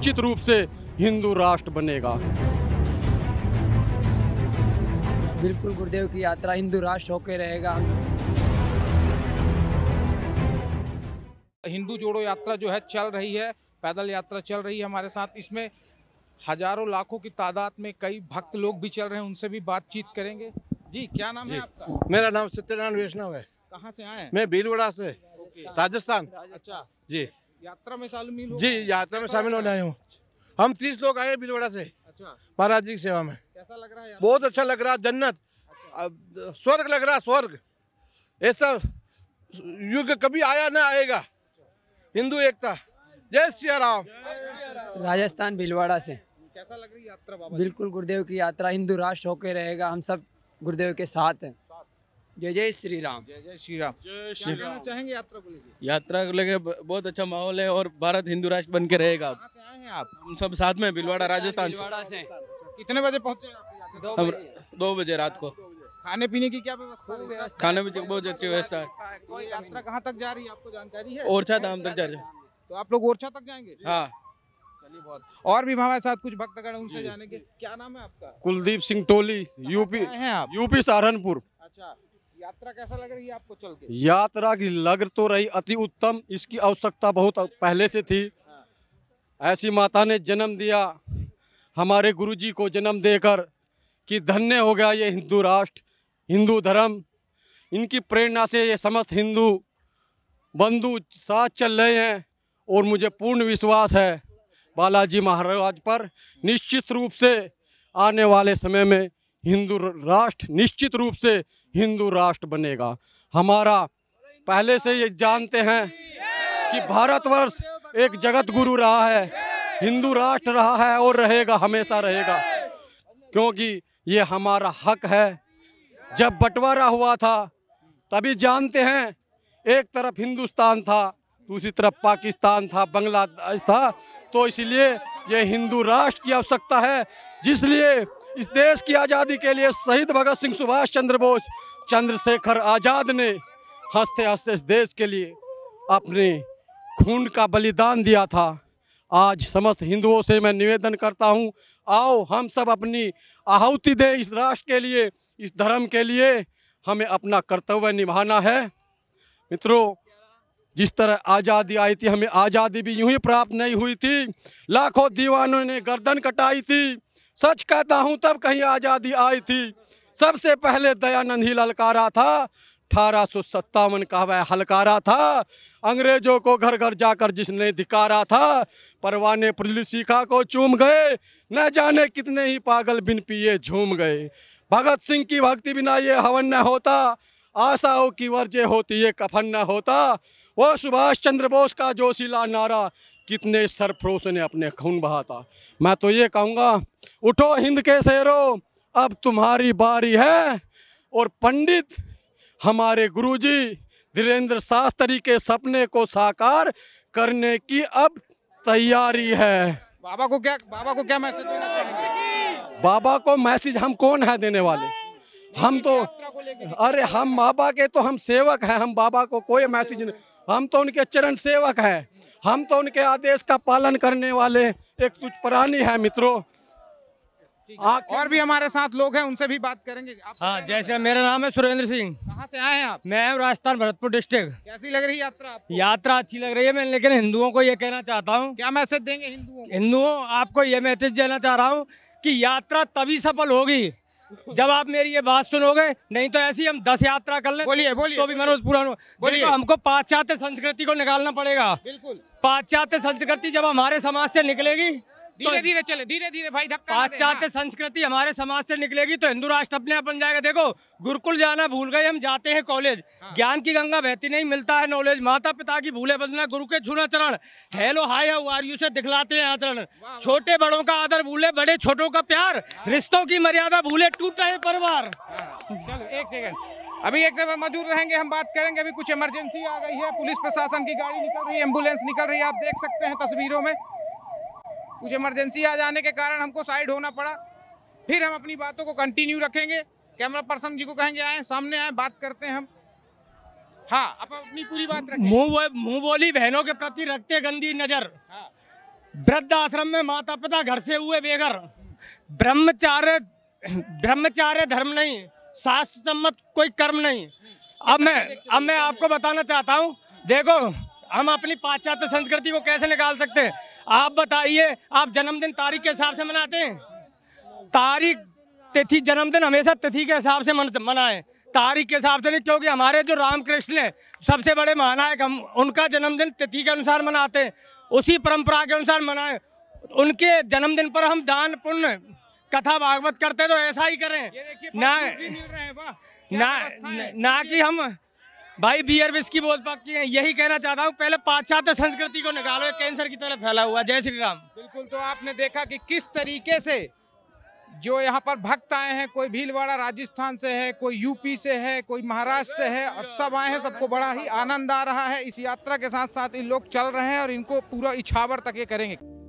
निश्चित रूप से हिंदू राष्ट्र बनेगा बिल्कुल गुरुदेव की यात्रा हिंदू राष्ट्र होकर रहेगा हिंदू जोड़ो यात्रा जो है चल रही है पैदल यात्रा चल रही है हमारे साथ इसमें हजारों लाखों की तादाद में कई भक्त लोग भी चल रहे हैं उनसे भी बातचीत करेंगे जी क्या नाम है आपका मेरा नाम सत्यनारायण वैष्णव है कहाँ से आए मैं भीलवाड़ा से राजस्थान अच्छा जी यात्रा में शामिल जी यात्रा में शामिल होने आए हूँ हम तीस लोग आए बिलवाड़ा से अच्छा। महाराज जी की सेवा में कैसा लग रहा है बहुत अच्छा लग रहा है जन्नत अच्छा। स्वर्ग लग रहा स्वर्ग ऐसा युग कभी आया ना आएगा हिंदू एकता जय श्री राम राजस्थान भिलवाड़ा से कैसा लग रही यात्रा बाबा बिल्कुल गुरुदेव की यात्रा हिंदू राष्ट्र होके रहेगा हम सब गुरुदेव के साथ हैं जय जय श्री राम जय जय श्री राम श्री राम चाहेंगे यात्रा को लेकर यात्रा को लेकर बहुत अच्छा माहौल है और भारत हिंदू राष्ट्र बन के रहेगा आप हम सब साथ में भिलवाड़ा राजस्थान से कितने बजे पहुँचे हम दो बजे रात को खाने पीने की क्या व्यवस्था खाने पीने की बहुत अच्छी व्यवस्था है यात्रा कहाँ तक जा रही है आपको जानकारी है ओरछा धाम तक जा रही है तो आप लोग ओरछा तक जाएंगे हाँ चलिए बहुत और भी हमारे साथ कुछ भक्तगण उनसे जाने के क्या नाम है आपका कुलदीप सिंह टोली यूपी हैं आप यूपी सहारनपुर अच्छा यात्रा कैसा लग रही है आपको चल के यात्रा की लग तो रही अति उत्तम इसकी आवश्यकता बहुत पहले से थी ऐसी माता ने जन्म दिया हमारे गुरुजी को जन्म देकर कि धन्य हो गया ये हिंदू राष्ट्र हिंदू धर्म इनकी प्रेरणा से ये समस्त हिंदू बंधु साथ चल रहे हैं और मुझे पूर्ण विश्वास है बालाजी महाराज पर निश्चित रूप से आने वाले समय में हिंदू राष्ट्र निश्चित रूप से हिंदू राष्ट्र बनेगा हमारा पहले से ये जानते हैं कि भारतवर्ष एक जगत गुरु रहा है हिंदू राष्ट्र रहा है और रहेगा हमेशा रहेगा क्योंकि ये हमारा हक है जब बंटवारा हुआ था तभी जानते हैं एक तरफ हिंदुस्तान था दूसरी तरफ पाकिस्तान था बांग्लादेश था तो इसलिए ये हिंदू राष्ट्र की आवश्यकता है जिसलिए इस देश की आज़ादी के लिए शहीद भगत सिंह सुभाष चंद्र बोस चंद्रशेखर आज़ाद ने हंसते हंसते इस देश के लिए अपने खून का बलिदान दिया था आज समस्त हिंदुओं से मैं निवेदन करता हूं, आओ हम सब अपनी आहुति दें इस राष्ट्र के लिए इस धर्म के लिए हमें अपना कर्तव्य निभाना है मित्रों जिस तरह आज़ादी आई थी हमें आज़ादी भी यूं ही प्राप्त नहीं हुई थी लाखों दीवानों ने गर्दन कटाई थी सच कहता हूँ तब कहीं आज़ादी आई थी सबसे पहले दयानंद ही ललकारा था अठारह सौ सत्तावन का वह हलकारा था अंग्रेजों को घर घर जाकर जिसने धिकारा था परवाने पुजली सीखा को चूम गए न जाने कितने ही पागल बिन पिए झूम गए भगत सिंह की भक्ति बिना ये हवन न होता आशाओं की वर्जे होती ये कफन न होता वो सुभाष चंद्र बोस का जोशीला नारा कितने सरफरोश ने अपने खून बहा था मैं तो ये कहूँगा उठो हिंद के शेरो अब तुम्हारी बारी है और पंडित हमारे गुरुजी धीरेन्द्र शास्त्री के सपने को साकार करने की अब तैयारी है बाबा को क्या बाबा को क्या मैसेज देना चाहेंगे बाबा को मैसेज हम कौन है देने वाले हम तो अरे हम बाबा के तो हम सेवक हैं हम बाबा को कोई मैसेज नहीं हम तो उनके चरण सेवक हैं हम तो उनके आदेश का पालन करने वाले एक कुछ प्राणी है मित्रों और भी हमारे साथ लोग हैं उनसे भी बात करेंगे हाँ जैसे मेरा नाम है सुरेंद्र सिंह कहाँ से आए हैं आप मैं राजस्थान भरतपुर डिस्ट्रिक्ट कैसी लग रही है यात्रा आपको? यात्रा अच्छी लग रही है मैं लेकिन हिंदुओं को ये कहना चाहता हूँ क्या मैसेज देंगे हिंदुओं हिंदुओं आपको ये मैसेज देना चाह रहा हूँ की यात्रा तभी सफल होगी जब आप मेरी ये बात सुनोगे नहीं तो ऐसी हम दस यात्रा कर ले बोलिए बोलिए तो भी मनोज पूरा बोलिए हमको पाश्चात्य संस्कृति को निकालना पड़ेगा बिल्कुल पाश्चात्य संस्कृति जब हमारे समाज से निकलेगी तो धीरे धीरे चले धीरे धीरे भाई धक्का पाश्चात्य संस्कृति हमारे समाज से निकलेगी तो हिंदू राष्ट्र अपने आप बन जाएगा देखो गुरुकुल जाना भूल गए हम जाते हैं कॉलेज हाँ। ज्ञान की गंगा बहती नहीं मिलता है नॉलेज माता पिता की भूले बदना गुरु के छूना चरण hello hi how are you से दिखलाते हैं आचरण छोटे बड़ों का आदर भूले बड़े छोटों का प्यार हाँ। रिश्तों की मर्यादा भूले टूट रहे परिवार हाँ, चलो एक सेकेंड अभी एक जगह मौजूद रहेंगे हम बात करेंगे अभी कुछ इमरजेंसी आ गई है पुलिस प्रशासन की गाड़ी निकल रही है एम्बुलेंस निकल रही है आप देख सकते हैं तस्वीरों में कुछ इमरजेंसी आ जाने के कारण हमको साइड होना पड़ा फिर हम अपनी बातों को कंटिन्यू रखेंगे कैमरा पर्सन जी को कहेंगे आए सामने आए बात करते हैं हम हाँ आप अपनी पूरी बात मुंह मुंह बोली बहनों के प्रति रखते गंदी नजर हाँ। वृद्ध आश्रम में माता पिता घर से हुए बेघर ब्रह्मचार्य ब्रह्मचार्य धर्म नहीं शास्त्र सम्मत कोई कर्म नहीं अब मैं अब मैं आपको बताना चाहता हूँ देखो हम अपनी पाश्चात्य संस्कृति को कैसे निकाल सकते हैं आप बताइए आप जन्मदिन तारीख के हिसाब से मनाते हैं तारीख तिथि जन्मदिन हमेशा तिथि के हिसाब से मनाएं तारीख के हिसाब से नहीं क्योंकि हमारे जो रामकृष्ण हैं सबसे बड़े महानायक हम उनका जन्मदिन तिथि के अनुसार मनाते हैं उसी परंपरा के अनुसार मनाएं उनके जन्मदिन पर हम दान पुण्य कथा भागवत करते तो ऐसा ही करें ना ना ना कि हम भाई बियर विस्की बहुत पक्की है यही कहना चाहता हूँ पहले पाश्चात्य संस्कृति को निकालो कैंसर की तरह फैला हुआ जय श्री राम बिल्कुल तो आपने देखा कि किस तरीके से जो यहाँ पर भक्त आए हैं कोई भीलवाड़ा राजस्थान से है कोई यूपी से है कोई महाराष्ट्र से है और सब आए हैं सबको बड़ा ही आनंद आ रहा है इस यात्रा के साथ साथ इन लोग चल रहे हैं और इनको पूरा इछावर तक ये करेंगे